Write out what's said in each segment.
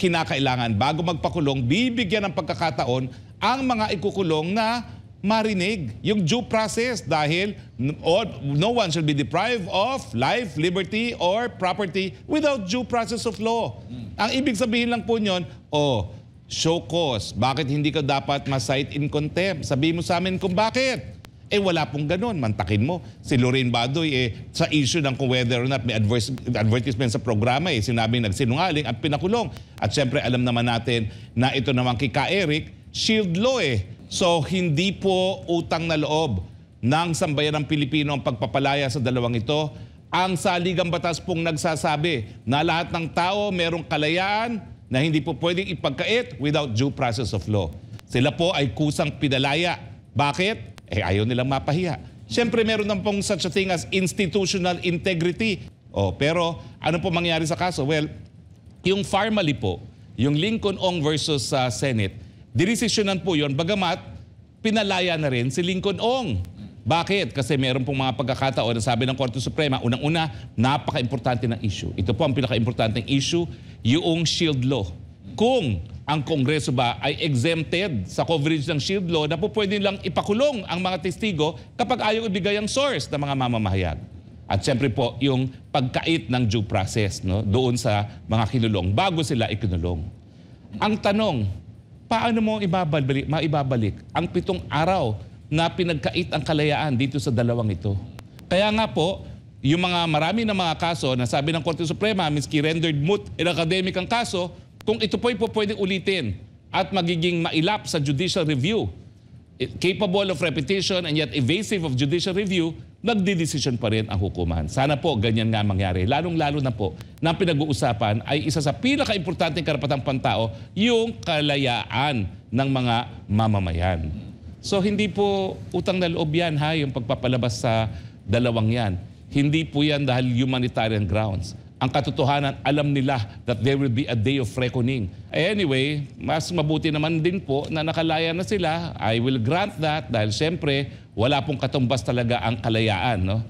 kinakailangan bago magpakulong, bibigyan ng pagkakataon ang mga ikukulong na marinig yung due process dahil no one shall be deprived of life, liberty, or property without due process of law. Hmm. Ang ibig sabihin lang po nyon, oh, show cause. Bakit hindi ka dapat ma-cite in contempt? Sabihin mo sa amin kung bakit. Eh wala pong ganun, mantakin mo. Si Lorraine Badoy, eh, sa issue ng kung whether or not may adverse, advertisement sa programa, eh, sinabing nagsinungaling at pinakulong. At syempre, alam naman natin na ito naman kay Ka Eric, shield law eh. So, hindi po utang na loob ng sambayan ng Pilipino ang pagpapalaya sa dalawang ito. Ang saligang batas pong nagsasabi na lahat ng tao merong kalayaan na hindi po pwedeng ipagkait without due process of law. Sila po ay kusang pinalaya. Bakit? Eh, ayaw nilang mapahiya. Siyempre, meron naman pong such a thing as institutional integrity. Oh, pero ano po mangyari sa kaso? Well, yung formally po, yung Lincoln Ong versus uh, Senate, diresisyonan po yon bagamat pinalaya na rin si Lincoln Ong. Bakit? Kasi meron pong mga pagkakataon na sabi ng Korte Suprema, unang-una, napaka-importante ng issue. Ito po ang pinaka-importante issue, yung shield law. Kung ang Kongreso ba ay exempted sa coverage ng shield law na po pwede lang ipakulong ang mga testigo kapag ayaw ibigay ang source ng mga mamamahayag. At siyempre po, yung pagkait ng due process no, doon sa mga kinulong bago sila ikinulong. Ang tanong, paano mo ibabalik, maibabalik ang pitong araw na pinagkait ang kalayaan dito sa dalawang ito? Kaya nga po, yung mga marami ng mga kaso na sabi ng Korte Suprema, miski rendered moot in academic ang kaso, kung ito po ay po pwede ulitin at magiging mailap sa judicial review, eh, capable of repetition and yet evasive of judicial review, nagdidesisyon pa rin ang hukuman. Sana po ganyan nga mangyari. Lalong-lalo na po na pinag-uusapan ay isa sa pinaka-importanting karapatang pantao, yung kalayaan ng mga mamamayan. So hindi po utang na loob yan ha, yung pagpapalabas sa dalawang yan. Hindi po yan dahil humanitarian grounds ang katotohanan, alam nila that there will be a day of reckoning. Eh, anyway, mas mabuti naman din po na nakalaya na sila. I will grant that dahil siyempre wala pong katumbas talaga ang kalayaan. No?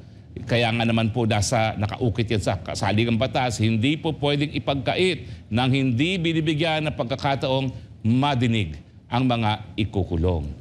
Kaya nga naman po nasa, nakaukit yan sa kasaligang batas, hindi po pwedeng ipagkait ng hindi binibigyan ng pagkakataong madinig ang mga ikukulong.